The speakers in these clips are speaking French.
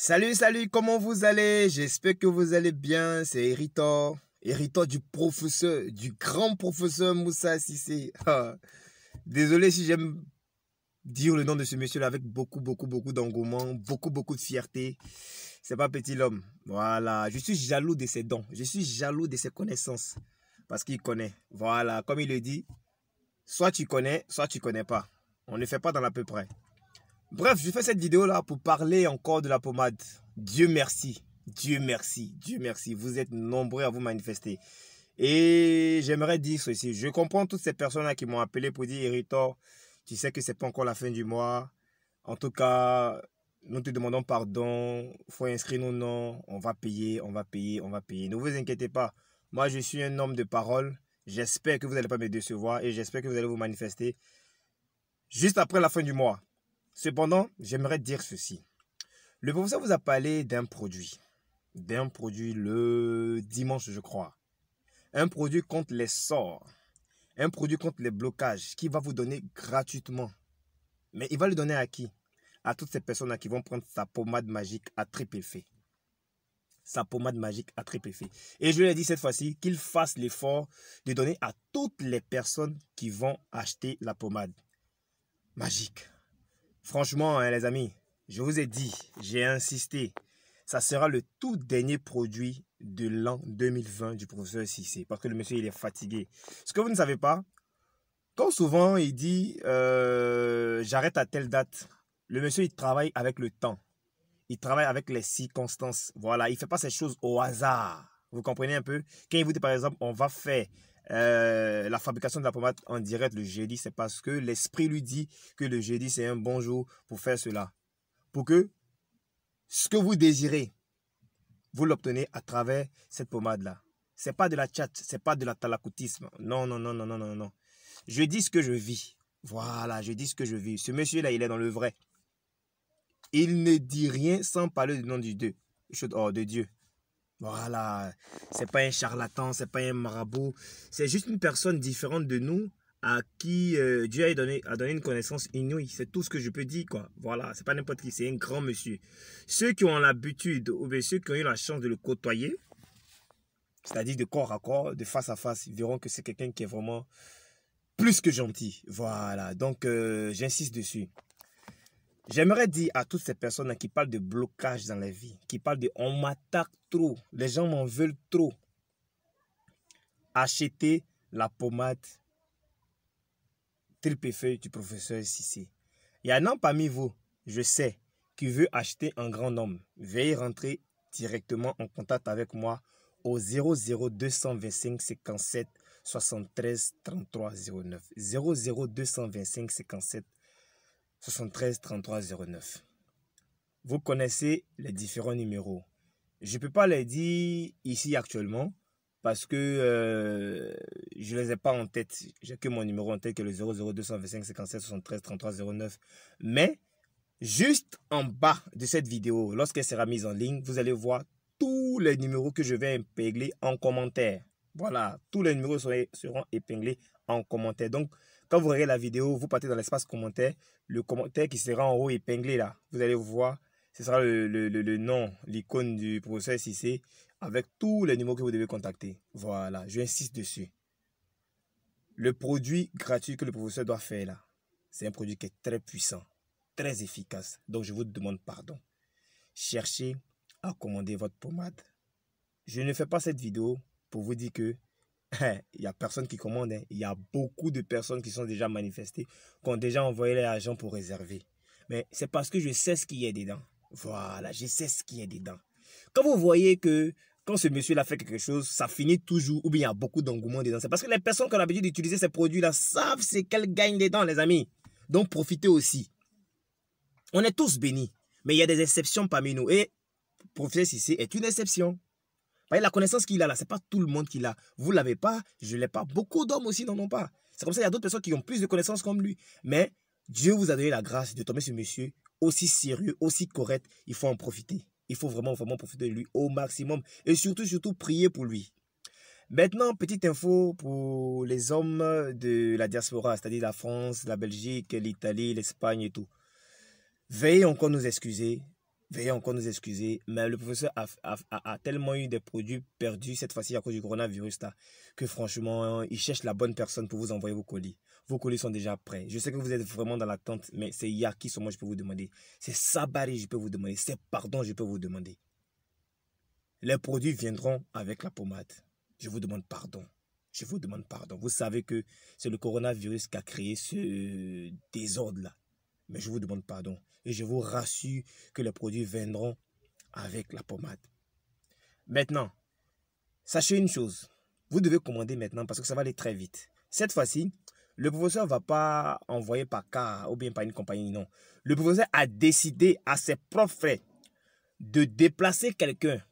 Salut, salut, comment vous allez J'espère que vous allez bien, c'est Héritor. Héritor du professeur, du grand professeur Moussa Sissé. Ah, désolé si j'aime dire le nom de ce monsieur-là avec beaucoup, beaucoup, beaucoup d'engouement, beaucoup, beaucoup de fierté. C'est pas petit l'homme. Voilà, je suis jaloux de ses dons, je suis jaloux de ses connaissances. Parce qu'il connaît. Voilà, comme il le dit, soit tu connais, soit tu connais pas. On ne fait pas dans l'à peu près. Bref, je fais cette vidéo-là pour parler encore de la pommade. Dieu merci, Dieu merci, Dieu merci. Vous êtes nombreux à vous manifester. Et j'aimerais dire ceci. Je comprends toutes ces personnes-là qui m'ont appelé pour dire, Héritor, tu sais que c'est pas encore la fin du mois. En tout cas, nous te demandons pardon. faut inscrire nos noms. On va payer, on va payer, on va payer. Ne vous inquiétez pas. Moi, je suis un homme de parole. J'espère que vous n'allez pas me décevoir et j'espère que vous allez vous manifester juste après la fin du mois. Cependant, j'aimerais dire ceci. Le professeur vous a parlé d'un produit. D'un produit le dimanche, je crois. Un produit contre les sorts. Un produit contre les blocages qui va vous donner gratuitement. Mais il va le donner à qui À toutes ces personnes qui vont prendre sa pommade magique à triple effet. Sa pommade magique à triple effet. Et je lui ai dit cette fois-ci qu'il fasse l'effort de donner à toutes les personnes qui vont acheter la pommade magique. Franchement, hein, les amis, je vous ai dit, j'ai insisté, ça sera le tout dernier produit de l'an 2020 du professeur Sissé. parce que le monsieur, il est fatigué. Ce que vous ne savez pas, quand souvent il dit euh, j'arrête à telle date, le monsieur, il travaille avec le temps. Il travaille avec les circonstances. Voilà, il ne fait pas ces choses au hasard. Vous comprenez un peu Quand il vous dit par exemple, on va faire euh, la fabrication de la pommade en direct le jeudi, c'est parce que l'esprit lui dit que le jeudi, c'est un bon jour pour faire cela. Pour que ce que vous désirez, vous l'obtenez à travers cette pommade-là. C'est pas de la chat, c'est pas de la talacoutisme. Non, non, non, non, non, non, non. Je dis ce que je vis. Voilà, je dis ce que je vis. Ce monsieur-là, il est dans le vrai. Il ne dit rien sans parler du nom du Dieu, oh, de Dieu. Voilà. C'est pas un charlatan, c'est pas un marabout. C'est juste une personne différente de nous à qui euh, Dieu a donné, donné une connaissance inouïe. C'est tout ce que je peux dire, quoi. Voilà, c'est pas n'importe qui, c'est un grand monsieur. Ceux qui ont l'habitude, ou bien ceux qui ont eu la chance de le côtoyer, c'est-à-dire de corps à corps, de face à face, ils verront que c'est quelqu'un qui est vraiment plus que gentil. Voilà, donc euh, j'insiste dessus. J'aimerais dire à toutes ces personnes qui parlent de blocage dans la vie, qui parlent de on m'attaque trop, les gens m'en veulent trop. Achetez la pommade triple feuille du professeur Sissi. Il y en a parmi vous, je sais, qui veut acheter un grand homme. Veuillez rentrer directement en contact avec moi au 00 225 57 73 33 09. 225 57 73 33 09. Vous connaissez les différents numéros. Je ne peux pas les dire ici actuellement parce que euh, je ne les ai pas en tête. J'ai que mon numéro en tête que le 00225 57 73 33 09. Mais juste en bas de cette vidéo, lorsqu'elle sera mise en ligne, vous allez voir tous les numéros que je vais épingler en commentaire. Voilà, tous les numéros seront épinglés en commentaire. Donc, quand vous regardez la vidéo, vous partez dans l'espace commentaire. Le commentaire qui sera en haut épinglé là, vous allez voir, ce sera le, nom, l'icône du professeur SIC, avec tous les numéros que vous devez contacter. Voilà, j'insiste dessus. Le produit gratuit que le professeur doit faire là, c'est un produit qui est très puissant, très efficace. Donc je vous demande pardon. Cherchez à commander votre pommade. Je ne fais pas cette vidéo pour vous dire que il n'y a personne qui commande. Hein. Il y a beaucoup de personnes qui sont déjà manifestées, qui ont déjà envoyé les agents pour réserver. Mais c'est parce que je sais ce qu'il y a dedans. Voilà, je sais ce qu'il y a dedans. Quand vous voyez que quand ce monsieur-là fait quelque chose, ça finit toujours, ou bien il y a beaucoup d'engouement dedans. C'est parce que les personnes qui ont l'habitude d'utiliser ces produits-là savent ce qu'elles gagnent dedans, les amis. Donc profitez aussi. On est tous bénis, mais il y a des exceptions parmi nous. Et professeur ici est une exception la connaissance qu'il a là, c'est pas tout le monde qui l'a. Vous l'avez pas, je ne l'ai pas. Beaucoup d'hommes aussi n'en ont pas. C'est comme ça, il y a d'autres personnes qui ont plus de connaissances comme lui. Mais Dieu vous a donné la grâce de tomber sur monsieur aussi sérieux, aussi correct. Il faut en profiter. Il faut vraiment, vraiment profiter de lui au maximum. Et surtout, surtout, prier pour lui. Maintenant, petite info pour les hommes de la diaspora, c'est-à-dire la France, la Belgique, l'Italie, l'Espagne et tout. Veuillez encore nous excuser Veuillez encore nous excuser, mais le professeur a, a, a, tellement eu des produits perdus cette fois-ci à cause du coronavirus là, que franchement, il cherche la bonne personne pour vous envoyer vos colis. Vos colis sont déjà prêts. Je sais que vous êtes vraiment dans l'attente, mais c'est Yaki moi, je peux vous demander. C'est Sabari je peux vous demander. C'est pardon je peux vous demander. Les produits viendront avec la pommade. Je vous demande pardon. Je vous demande pardon. Vous savez que c'est le coronavirus qui a créé ce désordre là, mais je vous demande pardon. Et je vous rassure que les produits viendront avec la pommade. Maintenant, sachez une chose. Vous devez commander maintenant parce que ça va aller très vite. Cette fois-ci, le professeur ne va pas envoyer par car ou bien par une compagnie, non. Le professeur a décidé à ses propres de déplacer quelqu'un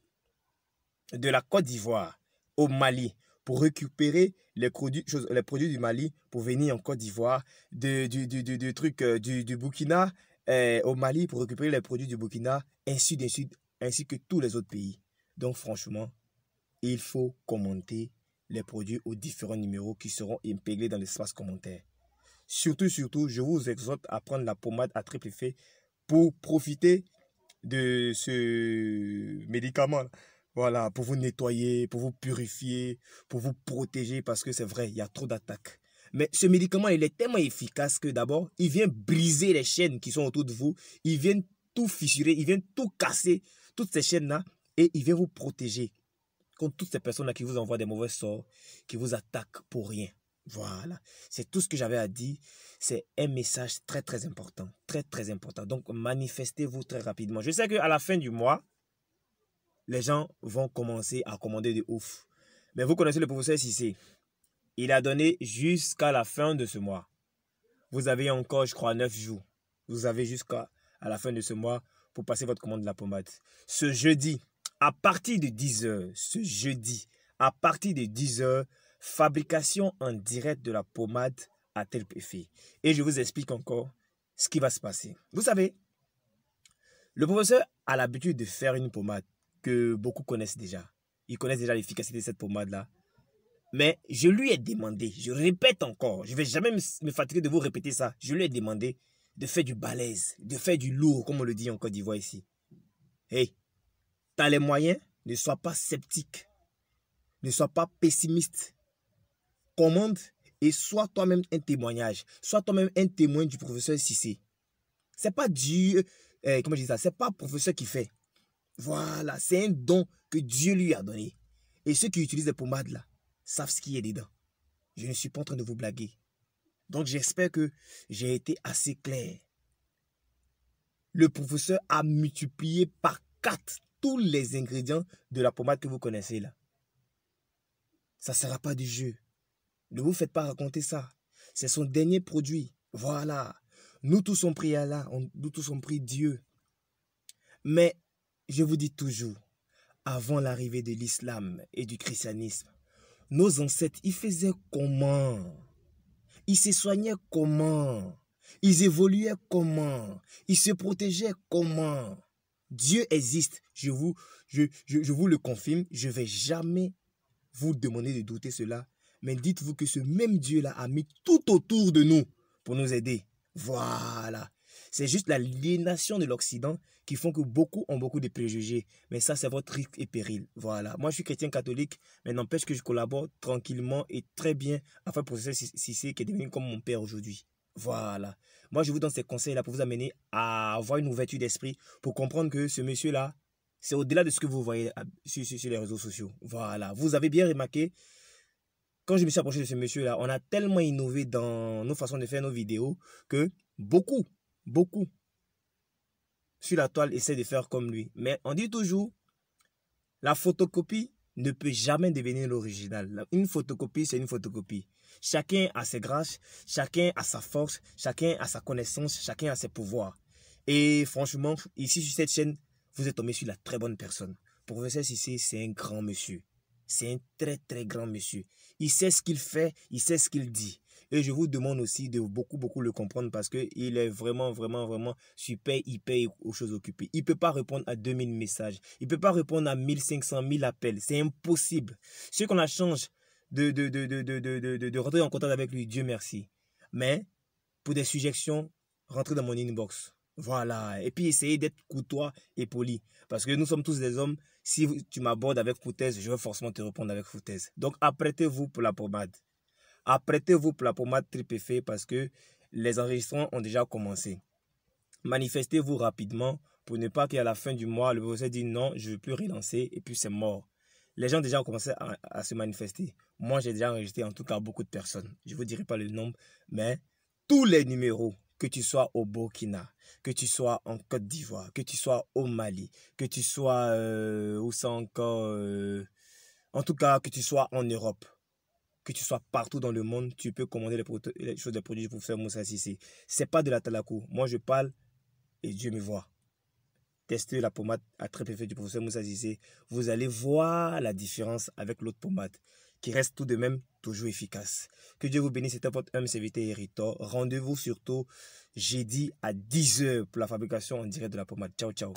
de la Côte d'Ivoire au Mali pour récupérer les produits, les produits du Mali pour venir en Côte d'Ivoire, du, du, du, truc euh, du, du Burkina euh, au Mali pour récupérer les produits du Burkina, ainsi ainsi que tous les autres pays. Donc franchement, il faut commenter les produits aux différents numéros qui seront impéglés dans l'espace commentaire. Surtout, surtout, je vous exhorte à prendre la pommade à triple effet pour profiter de ce médicament. là voilà, pour vous nettoyer, pour vous purifier, pour vous protéger, parce que c'est vrai, il y a trop d'attaques. Mais ce médicament, il est tellement efficace que d'abord, il vient briser les chaînes qui sont autour de vous, il vient tout fissurer, il vient tout casser, toutes ces chaînes-là, et il vient vous protéger contre toutes ces personnes-là qui vous envoient des mauvais sorts, qui vous attaquent pour rien. Voilà, c'est tout ce que j'avais à dire. C'est un message très très important, très très important. Donc manifestez-vous très rapidement. Je sais qu'à la fin du mois, les gens vont commencer à commander de ouf. Mais vous connaissez le professeur Sissé. Il a donné jusqu'à la fin de ce mois. Vous avez encore, je crois, neuf jours. Vous avez jusqu'à à la fin de ce mois pour passer votre commande de la pommade. Ce jeudi, à partir de 10h, ce jeudi, à partir de 10h, fabrication en direct de la pommade à tel effet. Et je vous explique encore ce qui va se passer. Vous savez, le professeur a l'habitude de faire une pommade que beaucoup connaissent déjà. Ils connaissent déjà l'efficacité de cette pommade-là. Mais je lui ai demandé, je répète encore, je ne vais jamais me fatiguer de vous répéter ça. Je lui ai demandé de faire du balèze, de faire du lourd, comme on le dit en Côte d'Ivoire ici. Hey, as les moyens, ne sois pas sceptique, ne sois pas pessimiste. Commande et sois toi-même un témoignage, sois toi-même un témoin du professeur Cissé. C'est pas du... Euh, comment je dis ça, c'est pas professeur qui fait. Voilà, c'est un don que Dieu lui a donné. Et ceux qui utilisent les pommades là savent ce qui est dedans. Je ne suis pas en train de vous blaguer. Donc j'espère que j'ai été assez clair. Le professeur a multiplié par quatre tous les ingrédients de la pommade que vous connaissez là. Ça ne sera pas du jeu. Ne vous faites pas raconter ça. C'est son dernier produit. Voilà. Nous tous sommes pris Allah, nous tous sommes pris Dieu. Mais je vous dis toujours, avant l'arrivée de l'islam et du christianisme, nos ancêtres, ils faisaient comment Ils se soignaient comment Ils évoluaient comment Ils se protégeaient comment Dieu existe, je vous, je, vous le confirme, je ne vais jamais vous demander de douter cela. Mais dites-vous que ce même Dieu-là a mis tout autour de nous pour nous aider. Voilà. C'est juste l'aliénation de l'Occident qui font que beaucoup ont beaucoup de préjugés. Mais ça, c'est votre risque et péril. Voilà. Moi, je suis chrétien catholique, mais n'empêche que je collabore tranquillement et très bien afin de processer Sissé qui est devenu comme mon père aujourd'hui. Voilà. Moi, je vous donne ces conseils-là pour vous amener à avoir une ouverture d'esprit, pour comprendre que ce monsieur-là, c'est au-delà de ce que vous voyez sur les réseaux sociaux. Voilà. Vous avez bien remarqué, quand je me suis approché de ce monsieur-là, on a tellement innové dans nos façons de faire nos vidéos que beaucoup Beaucoup sur la toile essaient de faire comme lui. Mais on dit toujours, la photocopie ne peut jamais devenir l'original. Une photocopie, c'est une photocopie. Chacun a ses grâces, chacun a sa force, chacun a sa connaissance, chacun a ses pouvoirs. Et franchement, ici sur cette chaîne, vous êtes tombé sur la très bonne personne. Professeur Sissé, c'est un grand monsieur. C'est un très très grand monsieur. Il sait ce qu'il fait, il sait ce qu'il dit. Et je vous demande aussi de beaucoup, beaucoup le comprendre parce qu'il est vraiment, vraiment, vraiment super, hyper aux choses occupées. Il ne peut pas répondre à 2000 messages. Il ne peut pas répondre à 1500, 1000 appels. C'est impossible. Ceux qu'on a change de, de, de, de, de rentrer en contact avec lui, Dieu merci. Mais pour des suggestions, rentrez dans mon inbox. Voilà. Et puis essayez d'être courtois et poli. Parce que nous sommes tous des hommes. Si tu m'abordes avec foutaise, je vais forcément te répondre avec foutaise. Donc apprêtez-vous pour la pommade apprêtez-vous pour la pommade triple effet parce que les enregistrements ont déjà commencé. Manifestez-vous rapidement pour ne pas qu'à la fin du mois, le procès dit non, je ne veux plus relancer et puis c'est mort. Les gens déjà ont commencé à, se manifester. Moi, j'ai déjà enregistré en tout cas beaucoup de personnes. Je ne vous dirai pas le nombre, mais tous les numéros, que tu sois au Burkina, que tu sois en Côte d'Ivoire, que tu sois au Mali, que tu sois euh, où c'est encore, euh, en tout cas que tu sois en Europe, que tu sois partout dans le monde, tu peux commander les, les choses des produits du professeur Moussa Ce C'est pas de la talakou. Moi, je parle et Dieu me voit. Testez la pommade à très fait du professeur Moussa Vous allez voir la différence avec l'autre pommade qui reste tout de même toujours efficace. Que Dieu vous bénisse, c'était votre homme et Rendez-vous surtout jeudi à 10h pour la fabrication en direct de la pommade. Ciao, ciao.